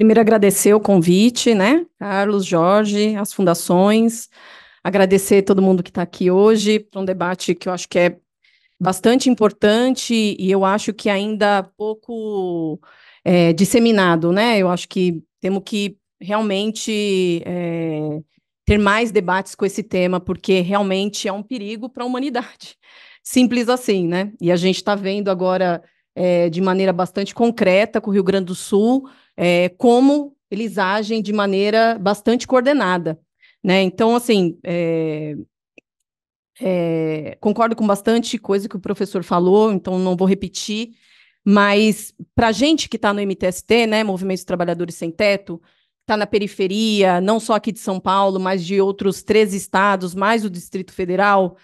Primeiro, agradecer o convite, né? Carlos, Jorge, as fundações. Agradecer todo mundo que está aqui hoje para um debate que eu acho que é bastante importante e eu acho que ainda pouco é, disseminado, né? Eu acho que temos que realmente é, ter mais debates com esse tema, porque realmente é um perigo para a humanidade. Simples assim, né? E a gente está vendo agora é, de maneira bastante concreta com o Rio Grande do Sul, é, como eles agem de maneira bastante coordenada. Né? Então, assim, é, é, concordo com bastante coisa que o professor falou, então não vou repetir, mas para a gente que está no MTST, né, Movimentos Trabalhadores Sem Teto, está na periferia, não só aqui de São Paulo, mas de outros três estados, mais o Distrito Federal,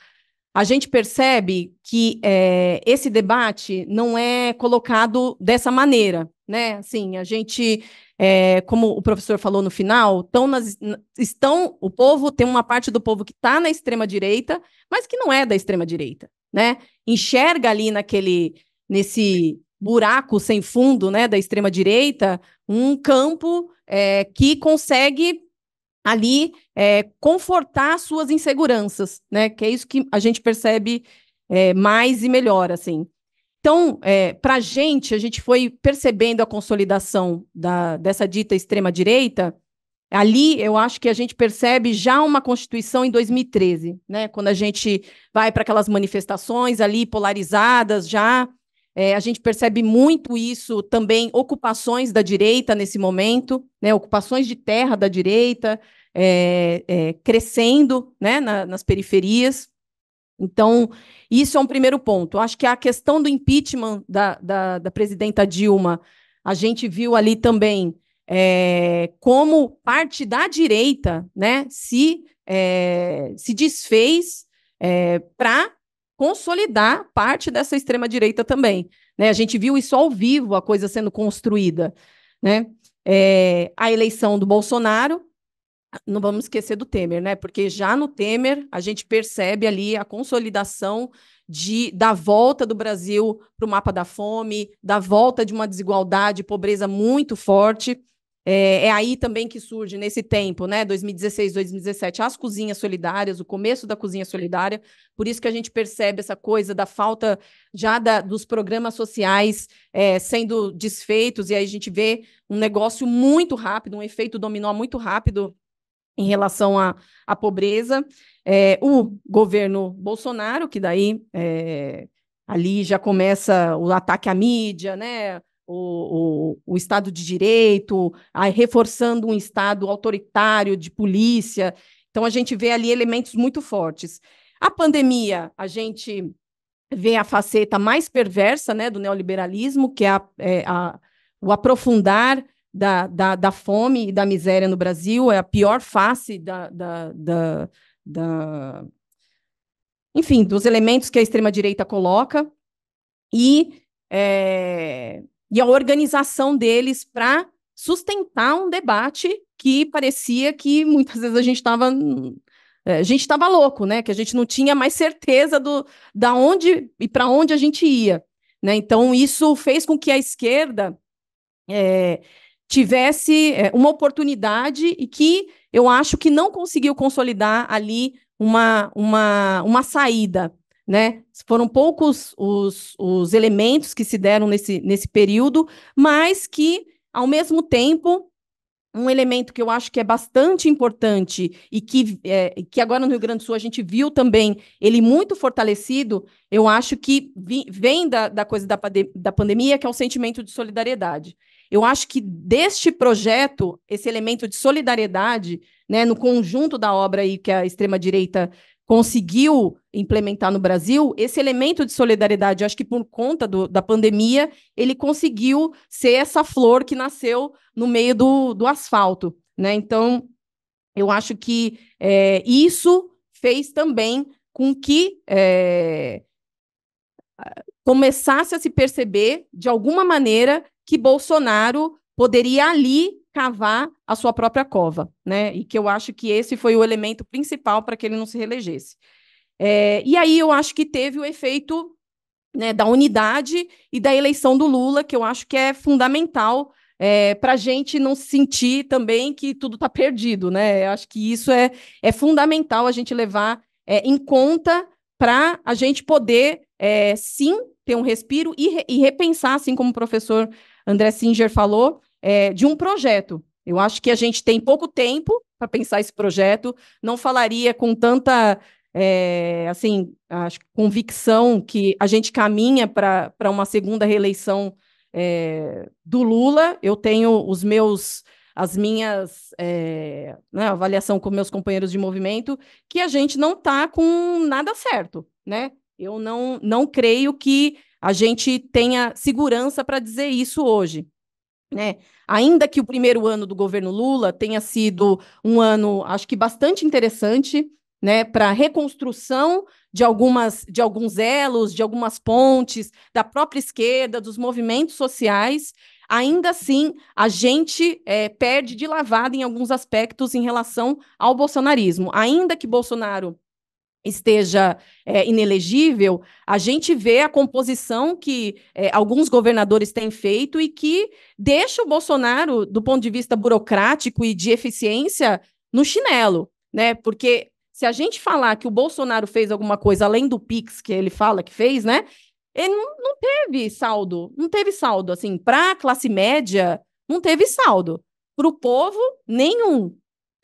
a gente percebe que é, esse debate não é colocado dessa maneira, né? Assim, a gente, é, como o professor falou no final, nas, estão o povo tem uma parte do povo que está na extrema direita, mas que não é da extrema direita, né? Enxerga ali naquele nesse buraco sem fundo, né, da extrema direita, um campo é, que consegue ali é, confortar suas inseguranças, né? Que é isso que a gente percebe é, mais e melhor, assim. Então, é, para a gente, a gente foi percebendo a consolidação da, dessa dita extrema-direita. Ali, eu acho que a gente percebe já uma Constituição em 2013, né? quando a gente vai para aquelas manifestações ali polarizadas já, é, a gente percebe muito isso também, ocupações da direita nesse momento, né, ocupações de terra da direita é, é, crescendo né, na, nas periferias. Então, isso é um primeiro ponto. Acho que a questão do impeachment da, da, da presidenta Dilma, a gente viu ali também é, como parte da direita né, se, é, se desfez é, para consolidar parte dessa extrema-direita também. Né? A gente viu isso ao vivo, a coisa sendo construída. Né? É, a eleição do Bolsonaro, não vamos esquecer do Temer, né? Porque já no Temer a gente percebe ali a consolidação de, da volta do Brasil para o mapa da fome, da volta de uma desigualdade, pobreza muito forte. É, é, aí também que surge, nesse tempo, né, 2016, 2017, as cozinhas solidárias, o começo da cozinha solidária. Por isso que a gente percebe essa coisa da falta já da, dos programas sociais é, sendo desfeitos, e aí a gente vê um negócio muito rápido, um efeito dominó muito rápido em relação à, à pobreza. É, o governo Bolsonaro, que daí é, ali já começa o ataque à mídia, né? o, o, o, Estado de Direito, a, reforçando um Estado autoritário de polícia. Então, a gente vê ali elementos muito fortes. A pandemia, a gente vê a faceta mais perversa né, do neoliberalismo, que é, a, é a, o aprofundar da, da, da, fome e da miséria no Brasil, é a pior face da, da, da, da enfim, dos elementos que a extrema-direita coloca. E é, e a organização deles para sustentar um debate que parecia que muitas vezes a gente estava é, a gente estava louco, né? Que a gente não tinha mais certeza do da onde e para onde a gente ia, né? Então isso fez com que a esquerda é, tivesse é, uma oportunidade e que eu acho que não conseguiu consolidar ali uma uma, uma saída, né? Foram poucos os, os elementos que se deram nesse, nesse período, mas que, ao mesmo tempo, um elemento que eu acho que é bastante importante e que, é, que agora no Rio Grande do Sul a gente viu também ele muito fortalecido, eu acho que vi, vem da, da coisa da, da pandemia, que é o sentimento de solidariedade. Eu acho que deste projeto, esse elemento de solidariedade, né, no conjunto da obra aí que a extrema-direita conseguiu implementar no Brasil, esse elemento de solidariedade, acho que por conta do, da pandemia, ele conseguiu ser essa flor que nasceu no meio do, do asfalto. Né? Então, eu acho que é, isso fez também com que é, começasse a se perceber, de alguma maneira, que Bolsonaro poderia ali cavar a sua própria cova, né? E que eu acho que esse foi o elemento principal para que ele não se reelegesse. É, e aí eu acho que teve o efeito né, da unidade e da eleição do Lula, que eu acho que é fundamental é, para a gente não sentir também que tudo está perdido, né? Eu acho que isso é, é fundamental a gente levar é, em conta para a gente poder, é, sim, ter um respiro e, re e repensar, assim como o professor André Singer falou, é, de um projeto. Eu acho que a gente tem pouco tempo para pensar esse projeto, não falaria com tanta é, assim, convicção que a gente caminha para uma segunda reeleição é, do Lula. Eu tenho os meus as minhas é, né, avaliação com meus companheiros de movimento que a gente não está com nada certo, né? Eu não não creio que a gente tenha segurança para dizer isso hoje. Né? Ainda que o primeiro ano do governo Lula tenha sido um ano, acho que bastante interessante, né, para reconstrução de algumas de alguns elos, de algumas pontes da própria esquerda, dos movimentos sociais, ainda assim a gente é, perde de lavada em alguns aspectos em relação ao bolsonarismo. Ainda que Bolsonaro esteja é, inelegível, a gente vê a composição que é, alguns governadores têm feito e que deixa o Bolsonaro, do ponto de vista burocrático e de eficiência, no chinelo, né? Porque se a gente falar que o Bolsonaro fez alguma coisa além do Pix que ele fala que fez, né? Ele não, não teve saldo, não teve saldo assim para a classe média, não teve saldo. Para o povo, nenhum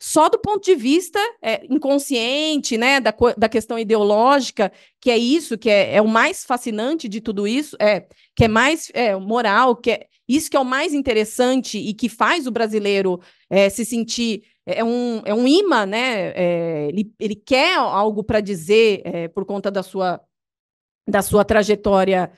só do ponto de vista é, inconsciente, né, da, da questão ideológica, que é isso, que é, é, o mais fascinante de tudo isso, é que é mais é, moral, que é isso que é o mais interessante e que faz o brasileiro é, se sentir é, é um, é um imã, né? É, ele, ele quer algo para dizer é, por conta da sua da sua trajetória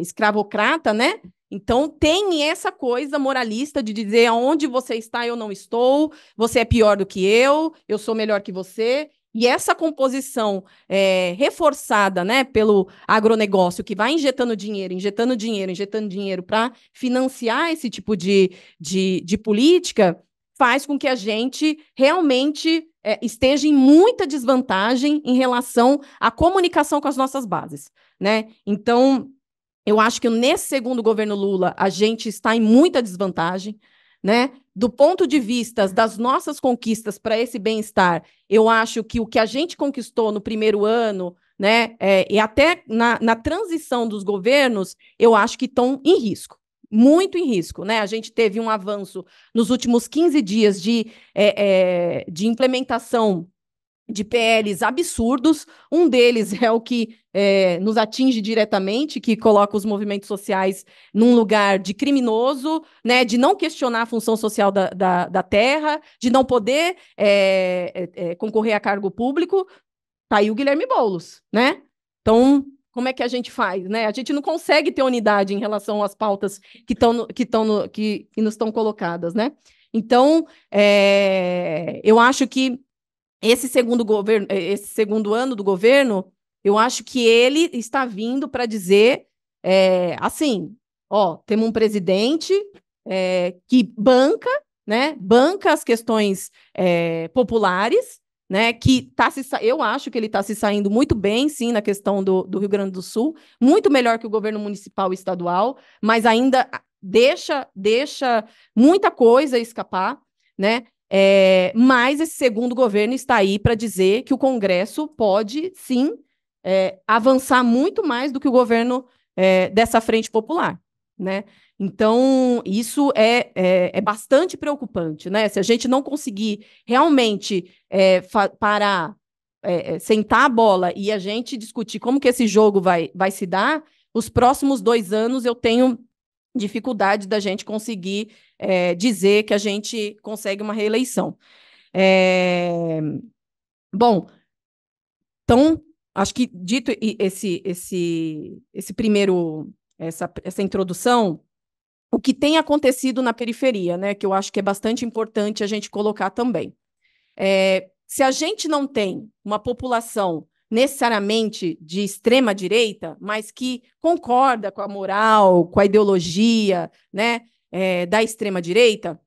escravocrata, né? Então tem essa coisa moralista de dizer aonde você está, eu não estou, você é pior do que eu, eu sou melhor que você. E essa composição é, reforçada né, pelo agronegócio, que vai injetando dinheiro, injetando dinheiro, injetando dinheiro para financiar esse tipo de, de, de, política, faz com que a gente realmente é, esteja em muita desvantagem em relação à comunicação com as nossas bases. Né? Então, eu acho que nesse segundo governo Lula, a gente está em muita desvantagem, né? Do ponto de vista das nossas conquistas para esse bem-estar, eu acho que o que a gente conquistou no primeiro ano, né, é, e até na, na transição dos governos, eu acho que estão em risco muito em risco. Né? A gente teve um avanço nos últimos 15 dias de, é, é, de implementação de PLs absurdos. Um deles é o que é, nos atinge diretamente, que coloca os movimentos sociais num lugar de criminoso, né, de não questionar a função social da, da, da terra, de não poder é, é, é concorrer a cargo público. Tá aí o Guilherme Boulos, né? Então, como é que a gente faz, né? A gente não consegue ter unidade em relação às pautas que estão no, que estão no, que, que, nos estão colocadas, né? Então, é, eu acho que esse segundo governo, eh, esse segundo ano do governo, eu acho que ele está vindo para dizer é, assim, ó, temos um presidente é, que banca, né? Banca as questões é, populares, né? Que tá se eu acho que ele está se saindo muito bem, sim, na questão do, do Rio Grande do Sul, muito melhor que o governo municipal e estadual, mas ainda deixa deixa muita coisa escapar, né? É, mas esse segundo governo está aí para dizer que o Congresso pode, sim, é, avançar muito mais do que o governo é, dessa frente popular. Né? Então, isso é, é, é, bastante preocupante, né? Se a gente não conseguir realmente é, parar, é, é, sentar a bola e a gente discutir como que esse jogo vai, vai se dar, os próximos dois anos eu tenho dificuldade da gente conseguir é, dizer que a gente consegue uma reeleição. É... Bom, então, acho que dito esse, esse, esse primeiro, essa, essa introdução, o que tem acontecido na periferia, né, que eu acho que é bastante importante a gente colocar também. É, se a gente não tem uma população necessariamente de extrema direita, mas que concorda com a moral, com a ideologia né, é, da extrema direita,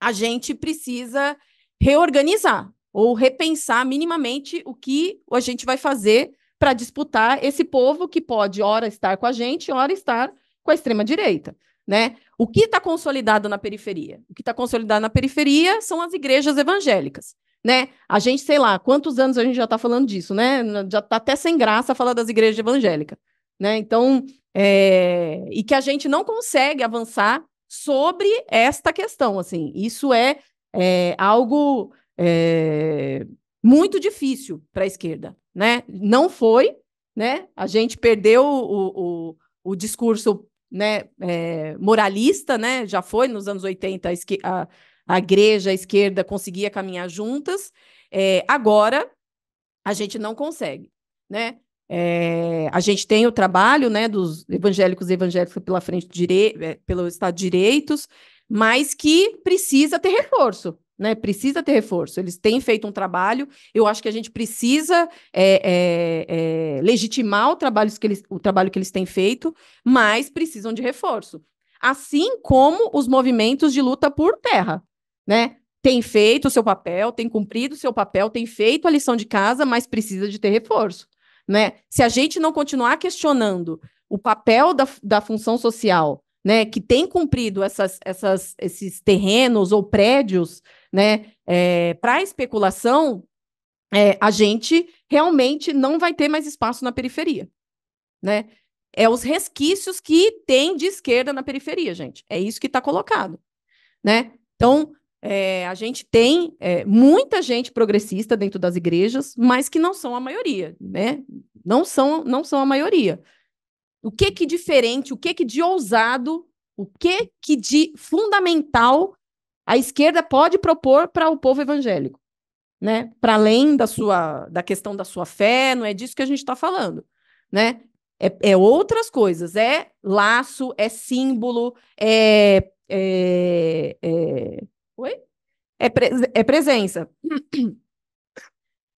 a gente precisa reorganizar ou repensar minimamente o que a gente vai fazer para disputar esse povo que pode, ora, estar com a gente, ora, estar com a extrema-direita. Né? O que está consolidado na periferia? O que está consolidado na periferia são as igrejas evangélicas né? A gente, sei lá, quantos anos a gente já está falando disso, né? Já está até sem graça falar das igrejas evangélicas, né? Então, é... e que a gente não consegue avançar sobre esta questão, assim. Isso é, é algo é, muito difícil para a esquerda, né? Não foi, né? A gente perdeu o, o, o discurso né, é, moralista, né? Já foi nos anos 80 a, a igreja, a esquerda conseguia caminhar juntas. É, agora a gente não consegue, né? É, a gente tem o trabalho né, dos evangélicos e evangélicos pela frente dire... Eh, pelo Estado de Direitos, mas que precisa ter reforço. Né, precisa ter reforço. Eles têm feito um trabalho. Eu acho que a gente precisa é, é, é, legitimar o trabalho, que eles, o trabalho que eles têm feito, mas precisam de reforço. Assim como os movimentos de luta por terra né? Tem feito o seu papel, tem cumprido o seu papel, tem feito a lição de casa, mas precisa de ter reforço. Né? Se a gente não continuar questionando o papel da, da função social, né, que tem cumprido essas, essas, esses terrenos ou prédios né, é, para especulação, é, a gente realmente não vai ter mais espaço na periferia. Né? É os resquícios que tem de esquerda na periferia, gente. É isso que está colocado. Né? Então, é, a gente tem é, muita gente progressista dentro das igrejas, mas que não são a maioria, né? Não são, não são a maioria. O que que diferente, o que que de ousado, o que que de fundamental a esquerda pode propor para o povo evangélico, né? Para além da sua da questão da sua fé, não é disso que a gente está falando, né? É, é outras coisas, é laço, é símbolo, é, é, é Oi? É, pre é presença.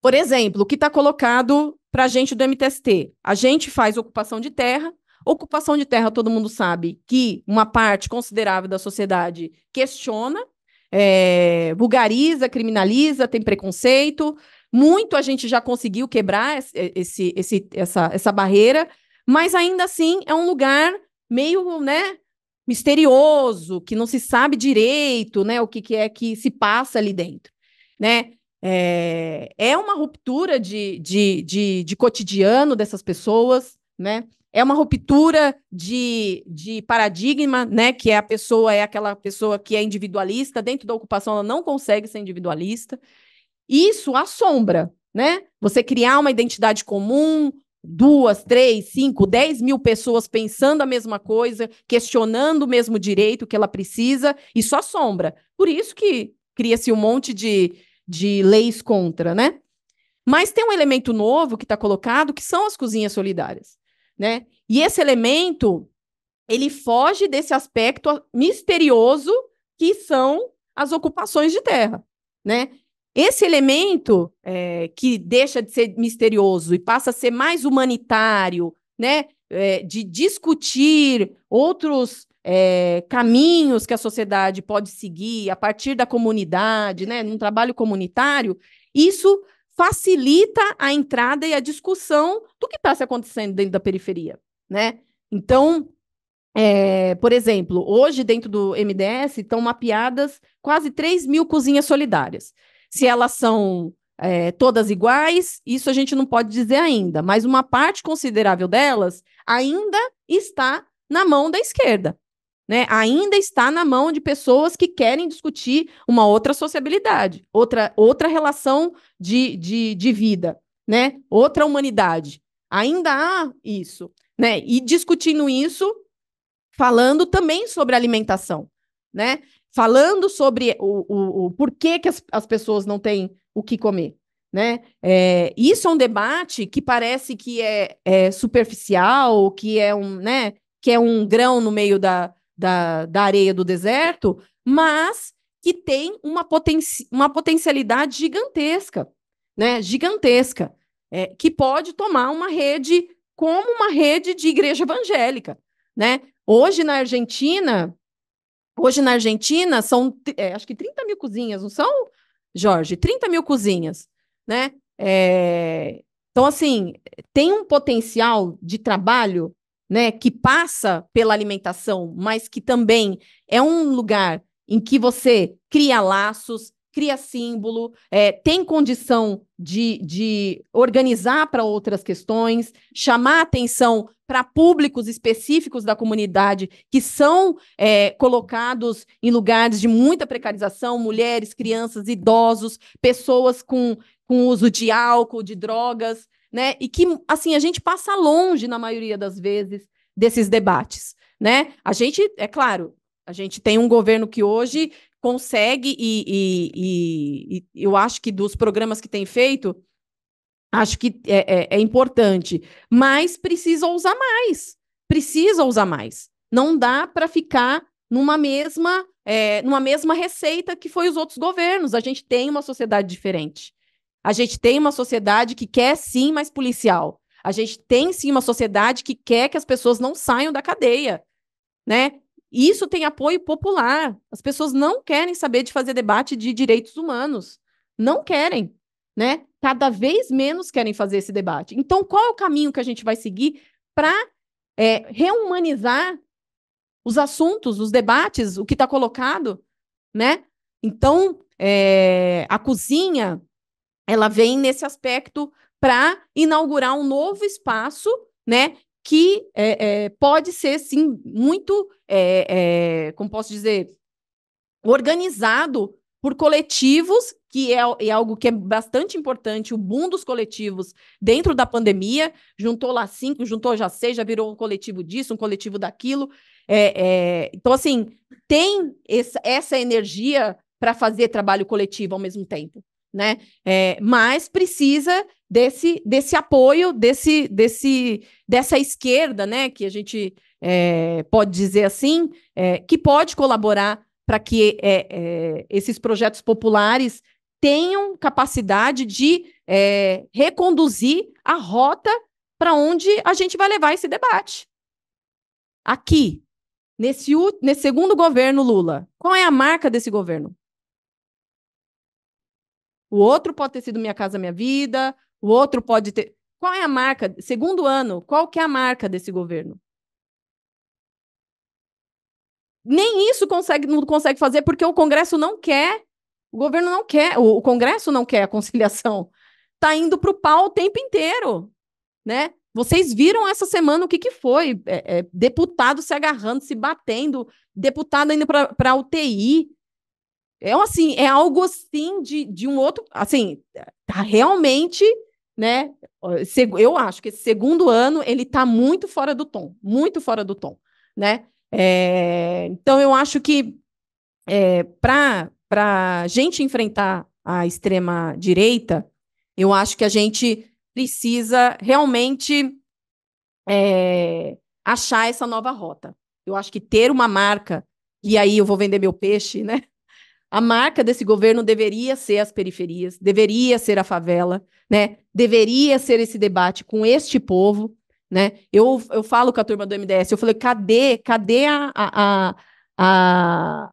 Por exemplo, o que está colocado para a gente do MTST? A gente faz ocupação de terra. Ocupação de terra, todo mundo sabe que uma parte considerável da sociedade questiona, é, vulgariza, criminaliza, tem preconceito. Muito a gente já conseguiu quebrar é, esse, esse, essa, essa barreira, mas ainda assim é um lugar meio, né, misterioso, que não se sabe direito, né, o que, que é que se passa ali dentro, né? É, é uma ruptura de, de, de, de cotidiano dessas pessoas, né? É uma ruptura de, de paradigma, né? Que é a pessoa, é aquela pessoa que é individualista, dentro da ocupação ela não consegue ser individualista. Isso assombra, né? Você criar uma identidade comum, duas, três, cinco, dez mil pessoas pensando a mesma coisa, questionando o mesmo direito que ela precisa, e só sombra. Por isso que cria-se um monte de, de leis contra, né? Mas tem um elemento novo que está colocado, que são as cozinhas solidárias, né? E esse elemento, ele foge desse aspecto misterioso que são as ocupações de terra, né? Esse elemento é, que deixa de ser misterioso e passa a ser mais humanitário, né, é, de discutir outros é, caminhos que a sociedade pode seguir a partir da comunidade, né, num trabalho comunitário, isso facilita a entrada e a discussão do que está se acontecendo dentro da periferia, né? Então, é, por exemplo, hoje dentro do MDS estão mapeadas quase 3 mil cozinhas solidárias. Se elas são é, todas iguais, isso a gente não pode dizer ainda, mas uma parte considerável delas ainda está na mão da esquerda. Né, ainda está na mão de pessoas que querem discutir uma outra sociabilidade, outra, outra relação de, de, de vida, né, outra humanidade. Ainda há isso. Né? E discutindo isso, falando também sobre alimentação. Né? falando sobre o, o, o porquê que as, as pessoas não têm o que comer. Né? É, isso é um debate que parece que é, é, superficial, que é um, né, que é um grão no meio da, da, da areia do deserto, mas que tem uma, poten uma potencialidade gigantesca, né? Gigantesca, é, que pode tomar uma rede como uma rede de igreja evangélica, né? Hoje na Argentina Hoje na Argentina são, é, acho que 30 mil cozinhas, não são, Jorge? 30 mil cozinhas, né? É... Então, assim, tem um potencial de trabalho né, que passa pela alimentação, mas que também é um lugar em que você cria laços, cria símbolo, é, tem condição de, de organizar para outras questões, chamar atenção para públicos específicos da comunidade que são é, colocados em lugares de muita precarização, mulheres, crianças, idosos, pessoas com, com uso de álcool, de drogas, né? E que, assim, a gente passa longe, na maioria das vezes, desses debates, né? A gente, é claro, a gente tem um governo que hoje consegue, e, e, e, e eu acho que dos programas que tem feito, acho que é, é, é importante, mas precisa usar mais. Precisa usar mais. Não dá para ficar numa mesma é, numa mesma receita que foi os outros governos. A gente tem uma sociedade diferente. A gente tem uma sociedade que quer sim mais policial. A gente tem sim uma sociedade que quer que as pessoas não saiam da cadeia, né? E isso tem apoio popular. As pessoas não querem saber de fazer debate de direitos humanos. Não querem, né? Cada vez menos querem fazer esse debate. Então, qual é o caminho que a gente vai seguir para é, reumanizar os assuntos, os debates, o que está colocado, né? Então, é, a cozinha, ela vem nesse aspecto para inaugurar um novo espaço, né, que é, é, pode ser, sim, muito, é, é, como posso dizer, organizado por coletivos, que é, é, algo que é bastante importante, o boom dos coletivos dentro da pandemia, juntou lá cinco, juntou já seis, já virou um coletivo disso, um coletivo daquilo. É, é, então, assim, tem essa, essa energia para fazer trabalho coletivo ao mesmo tempo, né? É, mas precisa desse, desse apoio, desse, desse, dessa esquerda, né, que a gente é, pode dizer assim, é, que pode colaborar para que é, é esses projetos populares tenham capacidade de é, reconduzir a rota para onde a gente vai levar esse debate. Aqui, nesse, nesse segundo governo Lula, qual é a marca desse governo? O outro pode ter sido Minha Casa Minha Vida, o outro pode ter. Qual é a marca? Segundo ano, qual que é a marca desse governo? Nem isso consegue, não consegue fazer porque o Congresso não quer, o governo não quer, o, Congresso não quer a conciliação. Tá indo para o pau o tempo inteiro, né? Vocês viram essa semana o que, que foi? É, é, deputado se agarrando, se batendo, deputado indo para a UTI. É assim, é algo assim de, de um outro. Assim, tá realmente né? Eu acho que esse segundo ano ele está muito fora do tom, muito fora do tom, né? É, então eu acho que é, para para gente enfrentar a extrema direita, eu acho que a gente precisa realmente é, achar essa nova rota. Eu acho que ter uma marca e aí eu vou vender meu peixe, né? A marca desse governo deveria ser as periferias, deveria ser a favela, né? Deveria ser esse debate com este povo, né? Eu, eu falo com a turma do MDS, eu falei, cadê, cadê a, a, a,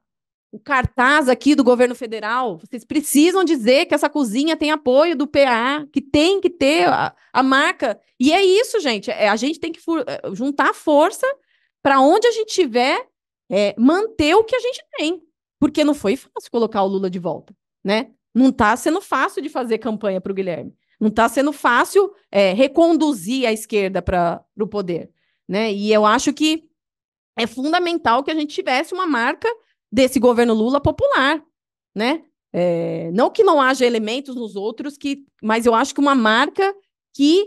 o cartaz aqui do governo federal? Vocês precisam dizer que essa cozinha tem apoio do PA, que tem que ter a, a marca. E é isso, gente. É, a gente tem que é, juntar força para onde a gente tiver, é, manter o que a gente tem porque não foi fácil colocar o Lula de volta, né? Não está sendo fácil de fazer campanha para o Guilherme. Não está sendo fácil é, reconduzir a esquerda para o poder. Né? E eu acho que é fundamental que a gente tivesse uma marca desse governo Lula popular. Né? É, não que não haja elementos nos outros, que, mas eu acho que uma marca que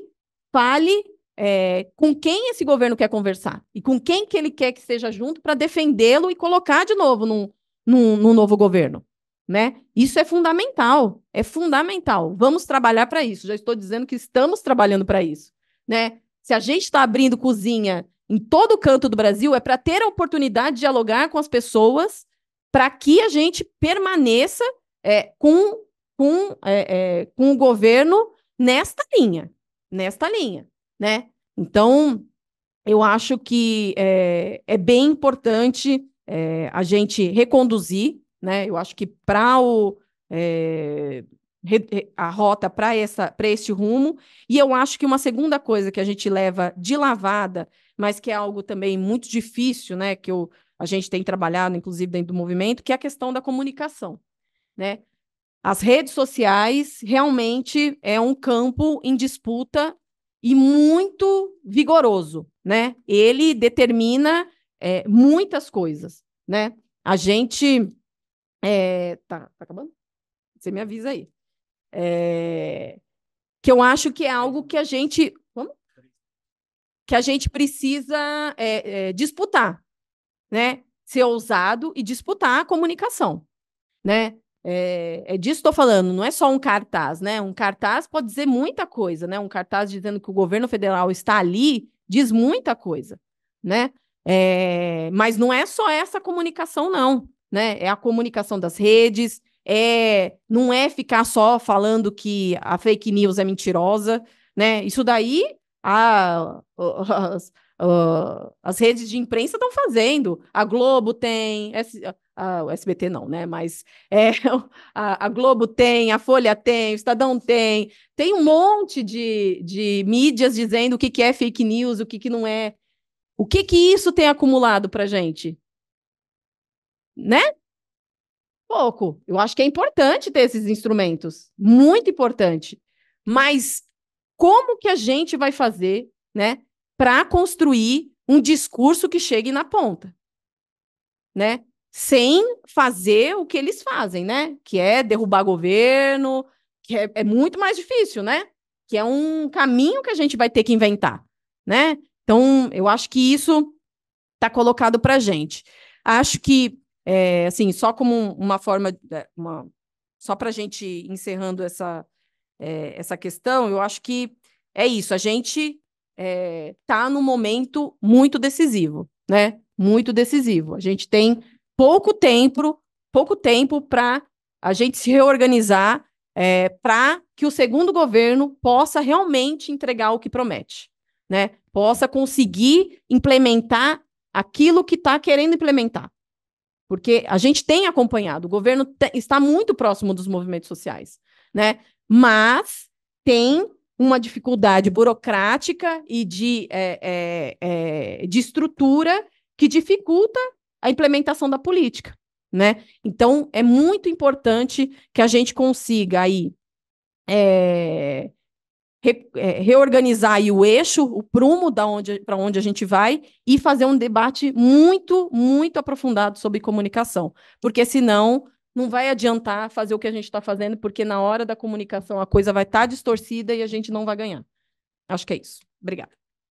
fale é, com quem esse governo quer conversar e com quem que ele quer que seja junto para defendê-lo e colocar de novo num, num, novo governo, né? Isso é fundamental, é fundamental. Vamos trabalhar para isso. Já estou dizendo que estamos trabalhando para isso, né? Se a gente está abrindo cozinha em todo canto do Brasil, é para ter a oportunidade de dialogar com as pessoas para que a gente permaneça é, com, com, é, é, com o governo nesta linha, nesta linha, né? Então, eu acho que é, é bem importante é, a gente reconduzir, né? Eu acho que para o é, a rota para essa para este rumo e eu acho que uma segunda coisa que a gente leva de lavada mas que é algo também muito difícil né que eu, a gente tem trabalhado inclusive dentro do movimento que é a questão da comunicação né as redes sociais realmente é um campo em disputa e muito vigoroso, né? Ele determina é, muitas coisas, né? A gente. É, tá, tá acabando? Você me avisa aí. É, que eu acho que é algo que a gente. Vamos? Que a gente precisa é, é, disputar, né? Ser ousado e disputar a comunicação, né? É, é, disso que estou falando, não é só um cartaz, né? Um cartaz pode dizer muita coisa, né? Um cartaz dizendo que o governo federal está ali diz muita coisa, né? É, mas não é só essa comunicação, não. Né? É a comunicação das redes, é não é ficar só falando que a fake news é mentirosa, né? Isso daí a, as, as redes de imprensa estão fazendo. A Globo tem, a, a SBT não, né? Mas é, a, a, Globo tem, a Folha tem, o Estadão tem, tem um monte de, de mídias dizendo o que, que é fake news, o que, que não é. O que que isso tem acumulado para gente? Né? Pouco. Eu acho que é importante ter esses instrumentos, muito importante. Mas como que a gente vai fazer, né, para construir um discurso que chegue na ponta, né? Sem fazer o que eles fazem, né? Que é derrubar governo, que é, é muito mais difícil, né? Que é um caminho que a gente vai ter que inventar, né? Então, eu acho que isso está colocado para gente. Acho que, é, assim, só como uma forma, é, uma, só para a gente encerrando essa, é, essa questão, eu acho que é isso. A gente está é, tá num momento muito decisivo, né? Muito decisivo. A gente tem pouco tempo, pouco tempo para a gente se reorganizar é, para que o segundo governo possa realmente entregar o que promete, né? possa conseguir implementar aquilo que está querendo implementar. Porque a gente tem acompanhado, o governo está muito próximo dos movimentos sociais, né? Mas tem uma dificuldade burocrática e de, é, é, é, de estrutura que dificulta a implementação da política, né? Então, é muito importante que a gente consiga aí é, re, é, reorganizar o eixo, o prumo para onde, onde a gente vai e fazer um debate muito, muito aprofundado sobre comunicação, porque senão não vai adiantar fazer o que a gente está fazendo, porque na hora da comunicação a coisa vai estar tá distorcida e a gente não vai ganhar. Acho que é isso. Obrigada.